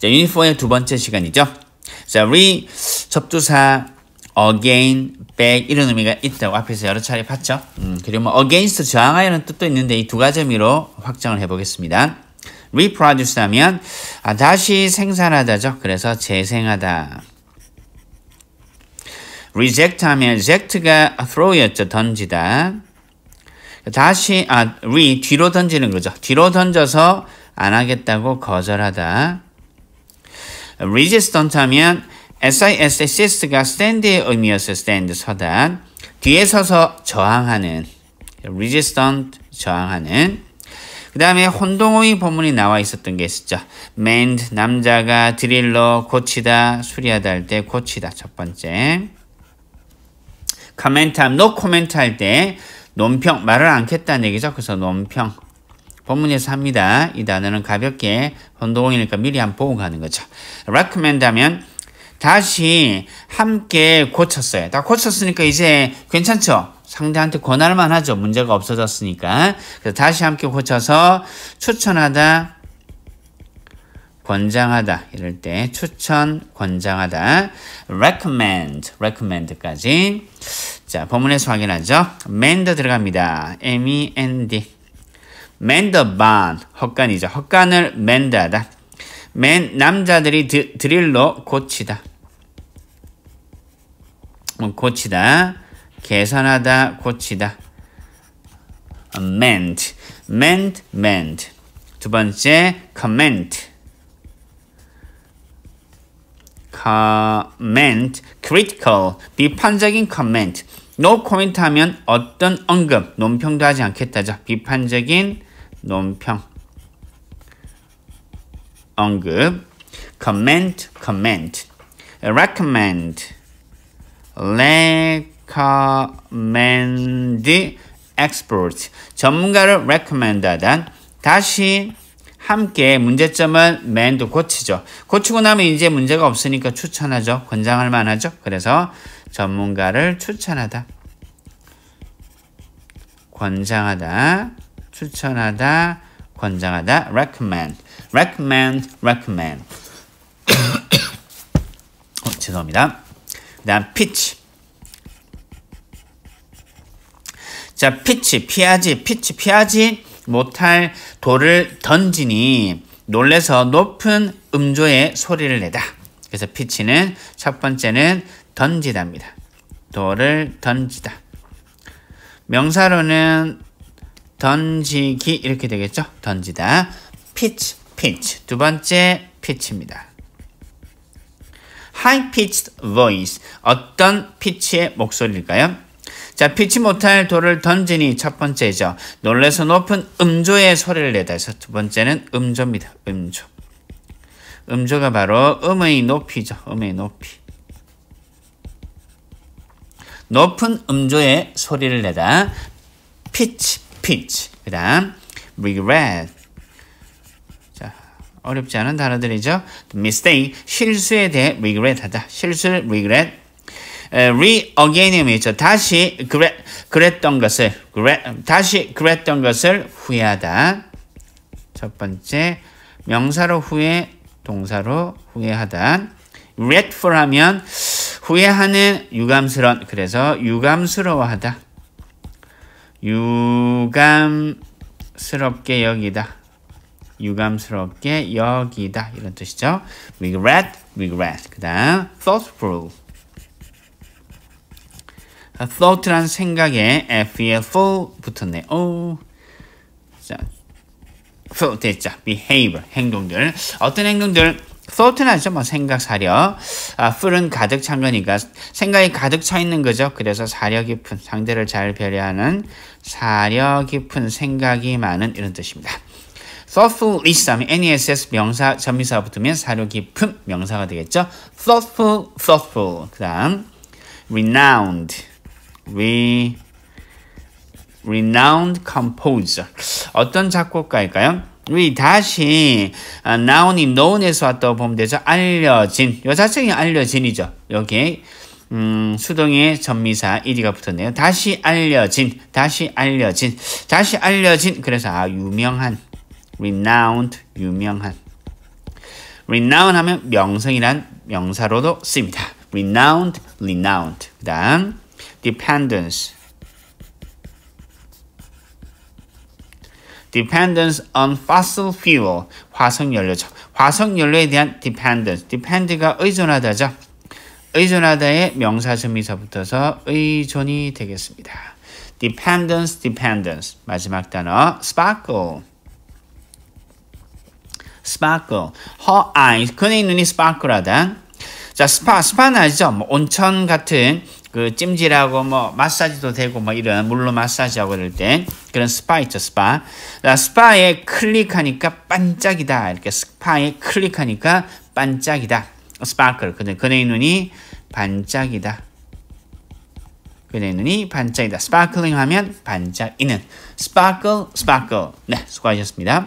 자, 유니포의 두 번째 시간이죠. 자, re 접두사 again, back 이런 의미가 있다고 앞에서 여러 차례 봤죠. 음, 그리고 뭐 against 저항하는 뜻도 있는데 이 두 가지 의미로 확정을 해보겠습니다. reproduce 하면 아, 다시 생산하다죠. 그래서 재생하다. reject 하면 reject가 throw였죠. 던지다. 다시 아, re 뒤로 던지는 거죠. 뒤로 던져서 안 하겠다고 거절하다. resistant 하면 SISS가 stand의 의미였어요. stand 서단. 뒤에 서서 저항하는 resistant 저항하는 그 다음에 혼동의 본문이 나와 있었던 게 있었죠. mend 남자가 드릴러 고치다 수리하다 할 때 고치다 첫 번째 comment no comment 할 때 논평 말을 안겠다는 얘기죠. 그래서 논평 본문에서 합니다. 이 단어는 가볍게 혼동이니까 미리 한번 보고 가는 거죠. recommend 하면 다시 함께 고쳤어요. 다 고쳤으니까 이제 괜찮죠? 상대한테 권할만 하죠. 문제가 없어졌으니까. 그래서 다시 함께 고쳐서 추천하다, 권장하다. 이럴 때 추천, 권장하다. recommend, recommend까지. 자, 본문에서 확인하죠. mend 들어갑니다. m-e-n-d. mend barn, 헛간이죠. 헛간을 맨다다. 맨 남자들이 드, 드릴로 고치다. 뭐 고치다, 개선하다, 고치다. mend, mend, mend. 두 번째 comment, comment, critical, 비판적인 comment. no comment 하면 어떤 언급, 논평도 하지 않겠다죠. 비판적인 논평 언급 comment comment recommend recommend expert 전문가를 recommend하다 다시 함께 문제점은 man도 고치죠. 고치고 나면 이제 문제가 없으니까 추천하죠. 권장할 만하죠. 그래서 전문가를 추천하다. 권장하다. 추천하다, 권장하다, recommend, recommend, recommend. 어, 죄송합니다. 그다음 pitch. 자, 피치, 피하지, 피치, 피하지 못할 돌을 던지니 놀래서 높은 음조의 소리를 내다. 그래서 피치는 첫 번째는 던지답니다. 돌을 던지다. 명사로는 던지기 이렇게 되겠죠? 던지다. 피치, 피치. 두 번째 피치입니다. high pitched voice. 어떤 피치의 목소리일까요? 자, 피치 못할 돌을 던지니 첫 번째죠. 놀래서 높은 음조의 소리를 내다 해서 두 번째는 음조입니다. 음조. 음조가 바로 음의 높이죠. 음의 높이. 높은 음조의 소리를 내다. 피치, pinch. 그 다음, regret. 자, 어렵지 않은 단어들이죠. mistake. 실수에 대해 regret 하다. 실수를 regret. re-again이 있죠. 다시 그랬, 그랬던 것을, 그랬, 다시 그랬던 것을 후회하다. 첫 번째, 명사로 후회, 동사로 후회하다. regretful 하면 후회하는 유감스러운, 그래서 유감스러워하다. 유감스럽게 여기다. 유감스럽게 여기다. 이런 뜻이죠. regret, regret. 그 다음, thoughtful. 아, thought란 생각에 f에 f u l 붙었네. 오. 자, 됐죠. behavior, 행동들. 어떤 행동들? thought은 뭐 생각 사려. 아, 풀은 가득 찬 거니까 생각이 가득 차 있는 거죠. 그래서 사려 깊은 상대를 잘 배려하는 사려 깊은 생각이 많은 이런 뜻입니다. thoughtful is 하면 NESS 명사 전미사 붙으면 사려 깊은 명사가 되겠죠. thoughtful, thoughtful. 그다음 renowned, re, renowned composer. 어떤 작곡가일까요? 우리 다시 나온이 노 n 에서 왔다고 보면 되죠. 알려진. 요 자체가 알려진이죠. 여기 에 음, 수동의 전미사 1위가 붙었네요. 다시 알려진, 다시 알려진, 다시 알려진. 그래서 아, 유명한, renowned, 유명한. renowned 하면 명성이란 명사로도 씁니다 renowned, renowned. 그 다음, dependence. dependence on fossil fuel, 화석연료죠. 화석연료에 대한 dependence, depend가 의존하다죠. 의존하다의 명사점이서 붙어서 의존이 되겠습니다. dependence, dependence. 마지막 단어, sparkle. sparkle. Her eyes, 그의 눈이 sparkle하다. 자, 스파, 스파는 아시죠? 뭐 온천 같은 그 찜질하고 뭐 마사지도 되고 뭐 이런 물로 마사지하고 이럴 때 그런 스파 있죠 스파 스파에 클릭하니까 반짝이다 이렇게 스파에 클릭하니까 반짝이다 스파클 근데 그네의 눈이 반짝이다 그네의 눈이 반짝이다 스파클링 하면 반짝이는 스파클 스파클 네 수고하셨습니다